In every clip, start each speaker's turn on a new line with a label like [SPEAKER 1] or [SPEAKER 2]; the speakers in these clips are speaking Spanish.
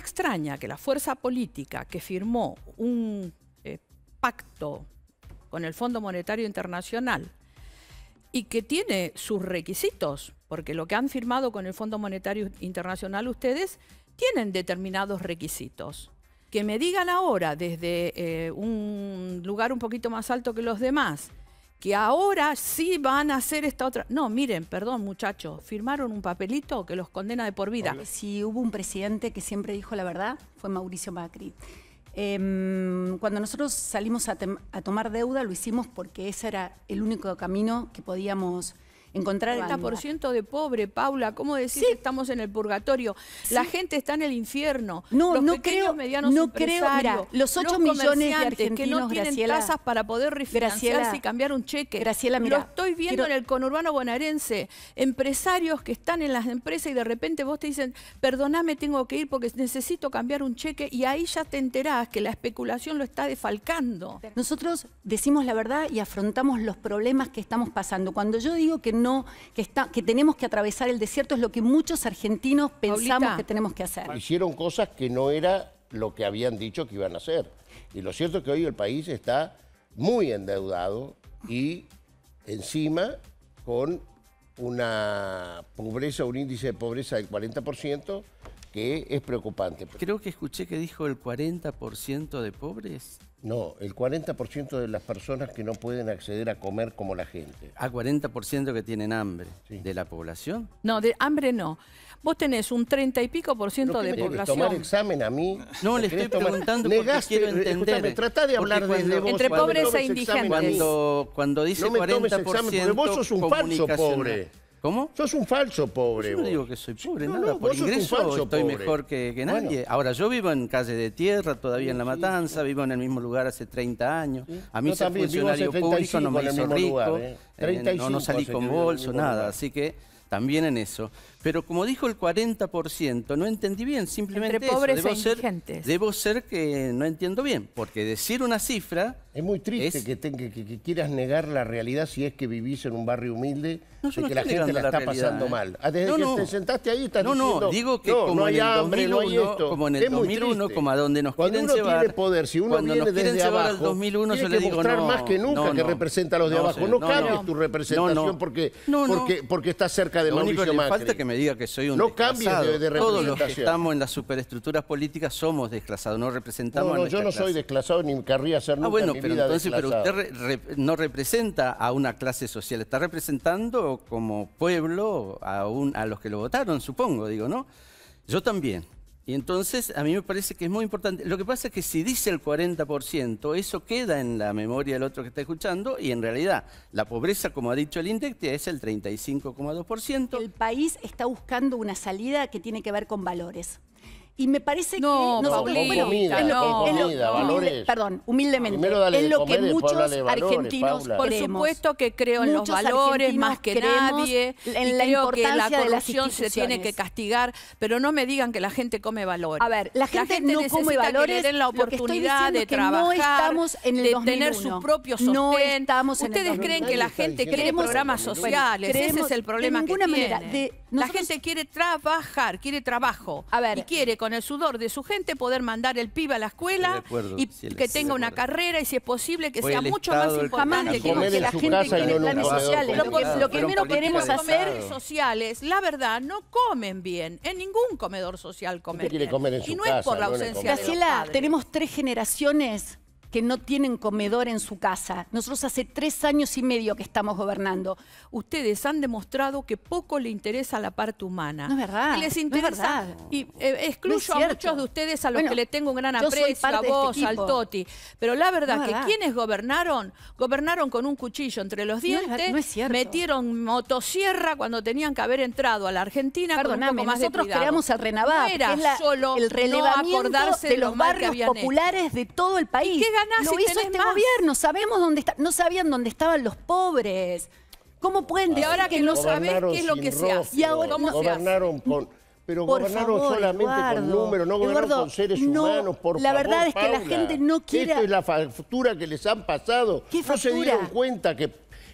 [SPEAKER 1] extraña que la fuerza política que firmó un eh, pacto con el Fondo Monetario Internacional y que tiene sus requisitos, porque lo que han firmado con el Fondo Monetario Internacional ustedes tienen determinados requisitos. Que me digan ahora desde eh, un lugar un poquito más alto que los demás que ahora sí van a hacer esta otra. No, miren,
[SPEAKER 2] perdón muchachos, firmaron un papelito que los condena de por vida. Si hubo un presidente que siempre dijo la verdad, fue Mauricio Macri. Em, cuando nosotros salimos a, a tomar deuda, lo hicimos porque ese era el único camino que podíamos encontrar 30% de pobre, Paula, ¿cómo decir que estamos en el purgatorio? La gente está en el
[SPEAKER 1] infierno. No, los no creo, medianos no creo, los 8 millones de argentinos que no tienen casas para poder refinanciarse y cambiar un cheque. Graciela, mira, lo estoy viendo en el conurbano bonaerense, empresarios que están en las empresas y de repente vos te dicen, perdoname, tengo que ir porque
[SPEAKER 2] necesito cambiar un cheque" y ahí ya te enterás que la especulación lo está defalcando. Nosotros decimos la verdad y afrontamos los problemas que estamos pasando. Cuando yo digo que no que, tenemos que atravesar el desierto, es lo que muchos argentinos pensamos que tenemos que hacer.
[SPEAKER 3] Hicieron cosas que no era lo que habían dicho que iban a hacer. Y lo cierto es que hoy el país está muy endeudado y encima con una pobreza, un índice de pobreza del 40%, que es preocupante.
[SPEAKER 4] Creo que escuché que dijo el
[SPEAKER 3] 40% de pobres. No, el 40%
[SPEAKER 4] de las personas que no pueden acceder a comer como la gente. Ah, ¿A 40% que tienen hambre de la población?
[SPEAKER 1] No, de hambre no. Vos tenés un 30 y pico por ciento de me población. tomar
[SPEAKER 3] examen a mí? No, le estoy preguntando porque quiero entender. Tratá de hablar desde vos. Entre pobres e indigentes. Cuando, cuando dice 40%, vos sos un falso pobre. ¿Cómo? Sos un falso pobre. Yo no digo que soy pobre, nada. Por ingreso estoy mejor
[SPEAKER 4] que, nadie. Ahora, yo vivo en calle de tierra, todavía en La Matanza, vivo en el mismo lugar hace 30 años. A mí ser funcionario público no me hizo rico, eh, eh. no, salí con bolso, nada. Así que también en eso. Pero como dijo el 40%, no entendí bien, simplemente debo, e ser, debo ser que no entiendo bien, porque decir una cifra es muy
[SPEAKER 3] triste que, que, quieras negar la realidad si es que vivís en un barrio humilde y que la gente la, está pasando eh. mal. Ah, desde que te sentaste ahí estás diciendo... No, digo que como, en el hambre, 2001, como en el 2001,
[SPEAKER 4] como a donde nos cuando uno Tiene poder, si uno viene nos quieren desde llevar abajo, 2001, tiene que mostrar más que nunca que representa a los de abajo. no cambies tu representación porque,
[SPEAKER 3] porque, estás cerca de Mauricio Macri. falta
[SPEAKER 4] que me diga que soy un No cambies de, Todos los que estamos en las superestructuras políticas somos desclasados, no representamos a No, yo no soy
[SPEAKER 3] desclasado ni querría ser nunca ah, pero entonces, pero
[SPEAKER 4] usted no representa a una clase social, está representando como pueblo a, un, a los que lo votaron, supongo, digo, ¿no? Yo también. Y entonces a mí me parece que es muy importante. Lo que pasa es que si dice el 40%, eso queda en la memoria del otro que está escuchando y en realidad la pobreza, como ha dicho el INDEC, es el 35,2%.
[SPEAKER 2] El país está buscando una salida que tiene que ver con valores. Y me parece no,
[SPEAKER 1] que es lo no, comida,
[SPEAKER 2] perdón, humildemente,
[SPEAKER 1] es lo que muchos argentinos Paula. Por supuesto que creo en los valores más que nadie, en la creo que la corrupción se tiene que castigar, pero no me digan que la gente come valores. A ver, la gente, no come valores, que le la oportunidad de trabajar, no en el de tener su propio sostén. No estamos Ustedes creen que la gente quiere programas sociales, ese es el problema que tiene. La gente quiere trabajar, quiere trabajo y quiere con el sudor de su gente poder mandar el pibe a la escuela y que tenga una carrera y si es posible que sea mucho más importante que, la gente que tiene planes sociales. Lo, que, primero queremos hacer sociales, la verdad, no comen bien. En ningún comedor social comen bien.
[SPEAKER 4] y no es por la ausencia de Graciela, tenemos
[SPEAKER 2] tres generaciones que no tienen comedor en su casa. Nosotros hace tres años y medio que estamos gobernando. Ustedes han demostrado que poco le interesa la parte humana. No es verdad. Y les interesa. Eh,
[SPEAKER 1] no y excluyo a muchos de ustedes a los que le tengo un gran aprecio, a este vos, al Toti. Pero la verdad que quienes gobernaron, gobernaron con un cuchillo entre los dientes, metieron motosierra cuando tenían que haber entrado a la Argentina Perdóname, nosotros queríamos creamos el era solo el relevamiento de los barrios populares
[SPEAKER 2] de todo el país. Se hizo este gobierno, sabemos dónde está, no sabían dónde estaban los pobres. ¿Cómo pueden decir ahora que no saben qué es lo que se hace? Y ahora, no,
[SPEAKER 3] gobernaron Pero gobernaron solamente con números, no gobernaron con seres humanos, por La verdad es que la gente no quiere... Esto es la factura que les han pasado. no se dieron cuenta que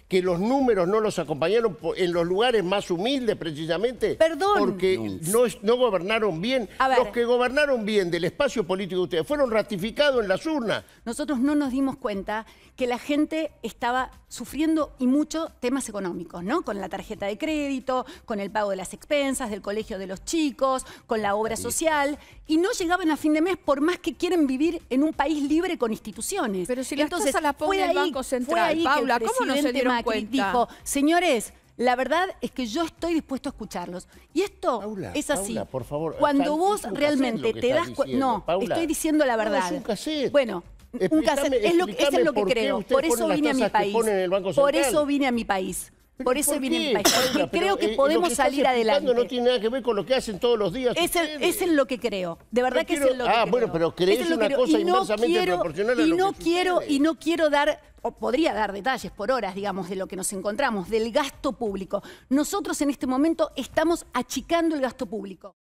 [SPEAKER 3] que los números no los acompañaron en los lugares más humildes precisamente. Perdón. Porque no, gobernaron bien. Los que gobernaron bien del espacio político de ustedes fueron ratificados en las urnas.
[SPEAKER 2] Nosotros no nos dimos cuenta que la gente estaba sufriendo y mucho temas económicos, ¿no? Con la tarjeta de crédito, con el pago de las expensas, del colegio de los chicos, con la obra social. Y no llegaban a fin de mes por más que quieren vivir en un país libre con instituciones. Pero si las Entonces, cosas las pone el Banco Central, Paula, ¿cómo no se que dijo, señores, la verdad es que yo estoy dispuesto a escucharlos. Y esto es así. por favor. Cuando vos realmente te das cuenta... No, estoy diciendo la verdad. es un bueno, un cassette. lo, eso es lo que creo. Por eso vine a mi país. Por eso vine a mi país.
[SPEAKER 3] Por eso viene el país. Porque creo que eh, podemos salir adelante. No tiene nada que ver con lo que hacen todos los días. Es, es en lo que creo. De verdad que es en lo que creo. Ah, bueno, pero crees es una cosa no quiero, proporcional a y quiero Y no quiero dar,
[SPEAKER 2] o podría dar detalles por horas, digamos, de lo que nos encontramos, del gasto público. Nosotros en este momento estamos achicando el gasto público.